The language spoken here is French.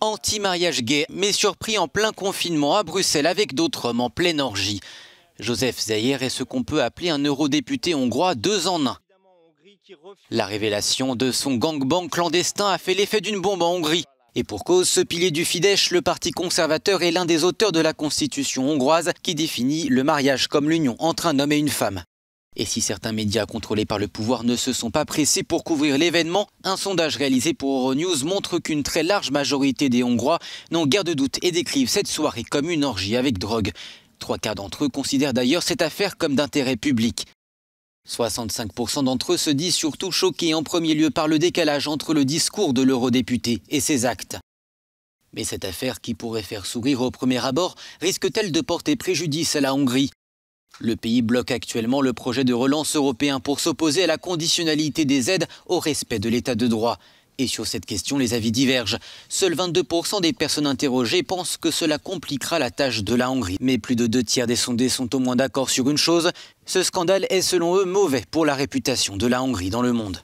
Anti-mariage gay, mais surpris en plein confinement à Bruxelles avec d'autres hommes en pleine orgie. Joseph Zayer est ce qu'on peut appeler un eurodéputé hongrois deux en un. La révélation de son gangbang clandestin a fait l'effet d'une bombe en Hongrie. Et pour cause, ce pilier du Fidesz, le parti conservateur, est l'un des auteurs de la constitution hongroise qui définit le mariage comme l'union entre un homme et une femme. Et si certains médias contrôlés par le pouvoir ne se sont pas pressés pour couvrir l'événement, un sondage réalisé pour Euronews montre qu'une très large majorité des Hongrois n'ont guère de doute et décrivent cette soirée comme une orgie avec drogue. Trois quarts d'entre eux considèrent d'ailleurs cette affaire comme d'intérêt public. 65% d'entre eux se disent surtout choqués en premier lieu par le décalage entre le discours de l'eurodéputé et ses actes. Mais cette affaire, qui pourrait faire sourire au premier abord, risque-t-elle de porter préjudice à la Hongrie le pays bloque actuellement le projet de relance européen pour s'opposer à la conditionnalité des aides au respect de l'état de droit. Et sur cette question, les avis divergent. Seuls 22% des personnes interrogées pensent que cela compliquera la tâche de la Hongrie. Mais plus de deux tiers des sondés sont au moins d'accord sur une chose, ce scandale est selon eux mauvais pour la réputation de la Hongrie dans le monde.